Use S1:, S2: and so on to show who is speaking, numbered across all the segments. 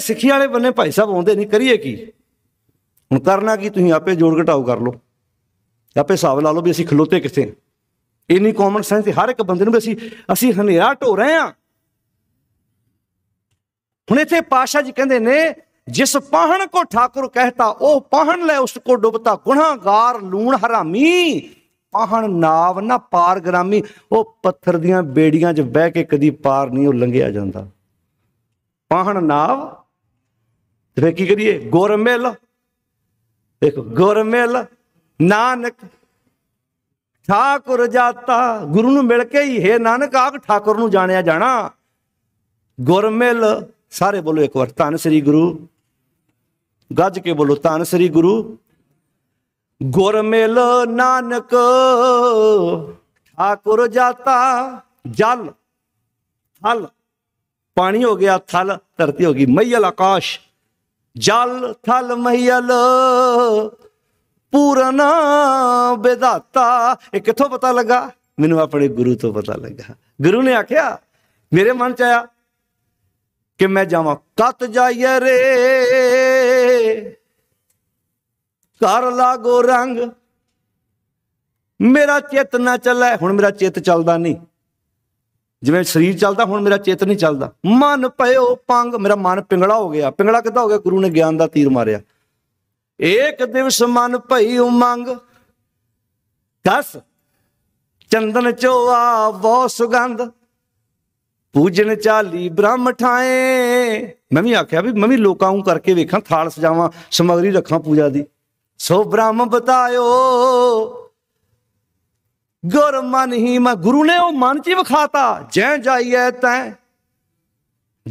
S1: ਕਿ ਸਿੱਖੀ ਵਾਲੇ ਬੰਨੇ ਭਾਈ ਸਾਹਿਬ ਆਉਂਦੇ ਨਹੀਂ ਕਰੀਏ ਕੀ ਹੁਣ ਕਰਨਾ ਕੀ ਤੁਸੀਂ ਆਪੇ ਜੋੜ ਘਟਾਓ ਕਰ ਲਓ ਆਪੇ ਹਿਸਾਬ ਲਾ ਲਓ ਵੀ ਅਸੀਂ ਖਲੋਤੇ ਕਿੱਥੇ ਇਨੀ ਕਾਮਨ ਸੈਂਸ ਹਰ ਇੱਕ ਬੰਦੇ ਨੂੰ ਵੀ ਅਸੀਂ ਅਸੀਂ ਹਨੇਰਾ ਢੋ ਰਹੇ ਆ ਹੁਣ ਇੱਥੇ ਪਾਸ਼ਾ ਜੀ ਕਹਿੰਦੇ ਨੇ ਜਿਸ ਪਾਹਣ ਕੋ ਠਾਕੁਰ ਕਹਤਾ ਉਹ ਪਾਹਣ ਲੈ ਉਸ ਕੋ ਡੁਬਤਾ ਗੁਨਾਹਗਾਰ ਲੂਣ ਹਰਾਮੀ ਪਾਹਣ ਨਾਵ ਨਾ ਪਾਰ ਗਰਾਮੀ ਉਹ ਪੱਥਰ ਦੀਆਂ ਬੇੜੀਆਂ 'ਚ ਬਹਿ ਕੇ ਕਦੀ ਪਾਰ ਨਹੀਂ ਉਹ ਲੰਘਿਆ ਜਾਂਦਾ ਪਾਹਣ ਨਾਵ ਤੇ ਫੇਰ ਕੀ ਕਰੀਏ ਗੁਰ ਮਿਲ ਦੇਖੋ ਗੁਰ ਮਿਲ ਨਾਨਕ ਠਾਕੁਰ ਜਾਤਾ ਗੁਰੂ ਨੂੰ ਮਿਲ ਕੇ ਹੀ ਹੈ ਨਾਨਕ ਆਖ ਠਾਕੁਰ ਨੂੰ ਜਾਣਿਆ ਜਾਣਾ ਗੁਰ ਮਿਲ ਸਾਰੇ ਬੋਲੋ ਇੱਕ ਵਾਰ ਧੰਨ ਸ੍ਰੀ ਗੁਰੂ ਗੱਜ ਕੇ ਬੋਲੋ ਧੰਨ ਸ੍ਰੀ ਗੁਰੂ ਗੁਰ ਮਿਲ ਨਾਨਕ ਠਾਕੁਰ ਜਾਤਾ ਜਲ ਥਲ ਪਾਣੀ ਹੋ ਗਿਆ ਥਲ ਧਰਤੀ ਹੋ ਗਈ ਮਈਲ ਆਕਾਸ਼ ਜਲ ਥਲ ਮਹੀਲ ਪੁਰਨਾ ਬਿਦਾਤਾ ਇਹ ਕਿੱਥੋਂ ਪਤਾ ਲੱਗਾ ਮੈਨੂੰ ਆਪਣੇ ਗੁਰੂ ਤੋਂ ਪਤਾ ਲੱਗਾ ਗੁਰੂ ਨੇ ਆਖਿਆ ਮੇਰੇ ਮਨ ਚ ਆਇਆ ਕਿ ਮੈਂ ਜਾਵਾਂ ਕਤ ਜਾਈਏ ਰੇ ਕਰ ਲਾਗੋ ਰੰਗ ਮੇਰਾ ਚਿੱਤ ਨਾ ਚੱਲੇ ਹੁਣ ਮੇਰਾ ਚਿੱਤ ਚੱਲਦਾ ਨਹੀਂ ਜਿਵੇਂ ਸਰੀਰ ਚੱਲਦਾ ਹੁਣ ਮੇਰਾ ਚੇਤ ਨਹੀਂ ਚੱਲਦਾ ਮਨ ਪਇਓ ਪੰਗ ਮੇਰਾ ਮਨ ਪਿੰਗਲਾ ਹੋ ਗਿਆ ਪਿੰਗਲਾ ਕਿੱਦਾਂ ਹੋ ਗਿਆ ਗੁਰੂ ਨੇ ਗਿਆਨ ਦਾ ਤੀਰ ਮਾਰਿਆ ਏਕ ਦਿਵਸ ਮਨ ਭਈ ਉਮੰਗ ਦਸ ਚੰਦਨ ਚੋਆ ਵੋ ਸੁਗੰਧ ਪੂਜਨ ਚਾਲੀ ਬ੍ਰਹਮ ਠਾਏ ਮੈਂ ਵੀ ਆਖਿਆ ਵੀ ਮੈਂ ਵੀ ਲੋਕਾਂ ਨੂੰ ਕਰਕੇ ਵੇਖਾਂ ਥਾਲ ਸਜਾਵਾਂ ਸਮਗਰੀ ਰੱਖਾਂ ਪੂਜਾ ਦੀ ਸੋ ਬ੍ਰਹਮ ਬਤਾਇਓ ਗੁਰ ਮਨ ਹੀ ਮੈਂ ਗੁਰੂ ਨੇ ਉਹ ਮਨ ਚ ਵਿਖਾਤਾ ਜੈ ਜਾਈਐ ਤੈ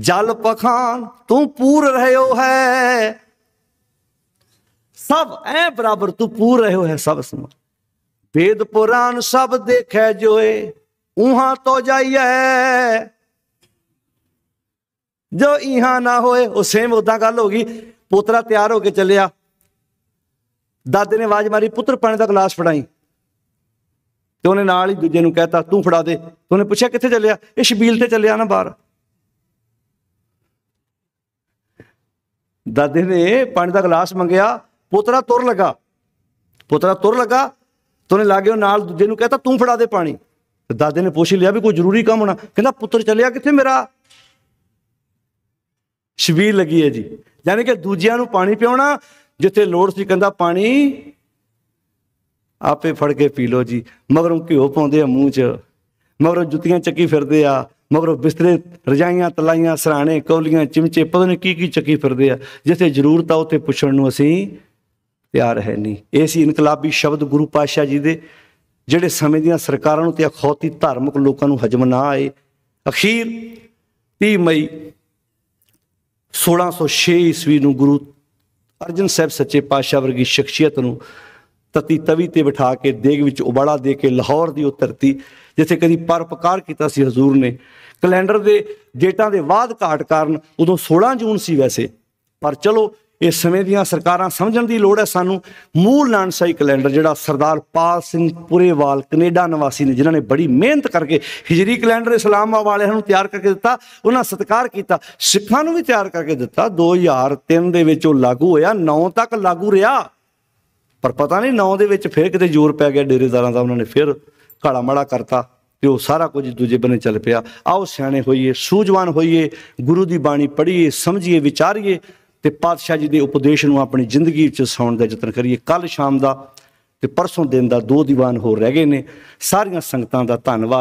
S1: ਜਲ ਪਖਾਨ ਤੂੰ ਪੂਰ ਰਹਿਓ ਹੈ ਸਭ ਐ ਬਰਾਬਰ ਤੂੰ ਪੂਰ ਰਹਿਓ ਹੈ ਸਭ ਸਮਾ ਵੇਦ ਪੁਰਾਨ ਸਭ ਦੇਖੈ ਜੋਏ ਉਹਾਂ ਤੋ ਜਾਈਐ ਜੋ ਇਹਾਂ ਨਾ ਹੋਏ ਉਹ ਸੇਮ ਉਦਾਂ ਗੱਲ ਹੋ ਗਈ ਪੁੱਤਰਾ ਤਿਆਰ ਹੋ ਕੇ ਚੱਲਿਆ ਦਾਦੇ ਨੇ ਆਵਾਜ਼ ਮਾਰੀ ਪੁੱਤਰ ਪਾਣੀ ਦਾ ਗਲਾਸ ਫੜਾਈ ਤੇ ਉਹਨੇ ਨਾਲ ਹੀ ਦੂਜੇ ਨੂੰ ਕਹਿਤਾ ਤੂੰ ਫੜਾ ਦੇ ਤੇ ਉਹਨੇ ਪੁੱਛਿਆ ਕਿੱਥੇ ਚੱਲਿਆ ਇਹ ਸ਼ਬੀਲ ਤੇ ਚੱਲਿਆ ਨਾ ਬਾਹਰ ਦਾਦੇ ਨੇ ਪਾਣੀ ਦਾ ਗਲਾਸ ਮੰਗਿਆ ਪੁੱਤਰਾ ਤੁਰ ਲਗਾ ਪੁੱਤਰਾ ਤੁਰ ਲਗਾ ਤੋਨੇ ਲਾਗੇ ਉਹ ਨਾਲ ਦੂਜੇ ਨੂੰ ਕਹਤਾ ਤੂੰ ਫੜਾ ਦੇ ਪਾਣੀ ਦਾਦੇ ਨੇ ਪੁੱਛ ਲਿਆ ਵੀ ਕੋਈ ਜ਼ਰੂਰੀ ਕੰਮ ਹੋਣਾ ਕਹਿੰਦਾ ਪੁੱਤਰ ਚੱਲਿਆ ਕਿੱਥੇ ਮੇਰਾ ਸ਼ਬੀਲ ਲੱਗੀ ਹੈ ਜੀ ਯਾਨੀ ਕਿ ਦੂਜਿਆਂ ਨੂੰ ਪਾਣੀ ਪਿਉਣਾ ਜਿੱਥੇ ਲੋੜ ਸੀ ਕਹਿੰਦਾ ਪਾਣੀ ਆਪੇ ਫੜ ਕੇ ਪੀ ਲੋ ਜੀ ਮਗਰੋਂ ਘਿਓ ਪਾਉਂਦੇ ਆ ਮੂੰਹ 'ਚ ਮਗਰੋਂ ਜੁੱਤੀਆਂ ਚੱਕੀ ਫਿਰਦੇ ਆ ਮਗਰੋਂ ਬਿਸਤਰੇ ਰਜਾਈਆਂ ਤਲਾਈਆਂ ਸਰਾਣੇ ਕੌਲੀਆਂ ਚਿਮਚੇ ਪਤਾ ਨਹੀਂ ਕੀ ਕੀ ਚੱਕੀ ਫਿਰਦੇ ਆ ਜਿੱਥੇ ਜ਼ਰੂਰਤ ਆ ਉੱਥੇ ਪੁੱਛਣ ਨੂੰ ਅਸੀਂ ਤਿਆਰ ਹੈ ਨਹੀਂ ਇਹ ਸੀ ਇਨਕਲਾਬੀ ਸ਼ਬਦ ਗੁਰੂ ਪਾਤਸ਼ਾਹ ਜੀ ਦੇ ਜਿਹੜੇ ਸਮੇਂ ਦੀਆਂ ਸਰਕਾਰਾਂ ਨੂੰ ਤੇ ਅਖੌਤੀ ਧਾਰਮਿਕ ਲੋਕਾਂ ਨੂੰ ਹਜਮ ਨਾ ਆਏ ਅਖੀਰ 30 ਮਈ 1606 ਈਸਵੀ ਨੂੰ ਗੁਰੂ ਅਰਜਨ ਸਾਹਿਬ ਸੱਚੇ ਪਾਤਸ਼ਾਹ ਵਰਗੀ ਸ਼ਖਸੀਅਤ ਨੂੰ ਤਤੀ ਤਵੀ ਤੇ ਬਿਠਾ ਕੇ ਦੇਗ ਵਿੱਚ ਉਬਾਲਾ ਦੇ ਕੇ ਲਾਹੌਰ ਦੀ ਉਹ ਧਰਤੀ ਜਿੱਥੇ ਕਦੀ ਪਰਪਕਾਰ ਕੀਤਾ ਸੀ ਹਜ਼ੂਰ ਨੇ ਕੈਲੰਡਰ ਦੇ ਡੇਟਾਂ ਦੇ ਬਾਅਦ ਘਾਟ ਕਾਰਨ ਉਦੋਂ 16 ਜੂਨ ਸੀ ਵੈਸੇ ਪਰ ਚਲੋ ਇਸ ਸਮੇਂ ਦੀਆਂ ਸਰਕਾਰਾਂ ਸਮਝਣ ਦੀ ਲੋੜ ਹੈ ਸਾਨੂੰ ਮੂਲ ਨਾਨਸਾਈ ਕੈਲੰਡਰ ਜਿਹੜਾ ਸਰਦਾਰ ਪਾਲ ਸਿੰਘ ਪੁਰੇਵਾਲ ਕੈਨੇਡਾ ਨਿਵਾਸੀ ਨੇ ਜਿਨ੍ਹਾਂ ਨੇ ਬੜੀ ਮਿਹਨਤ ਕਰਕੇ ਹਿਜਰੀ ਕੈਲੰਡਰ ਇਸਲਾਮ ਵਾਲਿਆਂ ਨੂੰ ਤਿਆਰ ਕਰਕੇ ਦਿੱਤਾ ਉਹਨਾਂ ਸਤਕਾਰ ਕੀਤਾ ਸਿੱਖਾਂ ਨੂੰ ਵੀ ਤਿਆਰ ਕਰਕੇ ਦਿੱਤਾ 2003 ਦੇ ਵਿੱਚ ਉਹ ਲਾਗੂ ਹੋਇਆ 9 ਤੱਕ ਲਾਗੂ ਰਿਹਾ ਪਰ ਪਤਾ ਨਹੀਂ ਨੌ ਦੇ ਵਿੱਚ ਫਿਰ ਕਿਤੇ ਜ਼ੋਰ ਪੈ ਗਿਆ ਡੇਰੇਦਾਰਾਂ ਦਾ ਉਹਨਾਂ ਨੇ ਫਿਰ ਕਾਲਾ ਮੜਾ ਕਰਤਾ ਤੇ ਉਹ ਸਾਰਾ ਕੁਝ ਦੂਜੇ ਬੰਨੇ ਚੱਲ ਪਿਆ ਆਓ ਸਿਆਣੇ ਹੋਈਏ ਸੂਝਵਾਨ ਹੋਈਏ ਗੁਰੂ ਦੀ ਬਾਣੀ ਪੜ੍ਹੀਏ ਸਮਝੀਏ ਵਿਚਾਰੀਏ ਤੇ ਪਾਤਸ਼ਾਹ ਜੀ ਦੇ ਉਪਦੇਸ਼ ਨੂੰ ਆਪਣੀ ਜ਼ਿੰਦਗੀ ਵਿੱਚ ਸੌਣ ਦਾ ਯਤਨ ਕਰੀਏ ਕੱਲ ਸ਼ਾਮ ਦਾ ਤੇ ਪਰਸੋਂ ਦਿਨ ਦਾ ਦੋ ਦੀਵਾਨ ਹੋਰ ਰਹਿ ਗਏ ਨੇ ਸਾਰੀਆਂ ਸੰਗਤਾਂ ਦਾ ਧੰਨਵਾਦ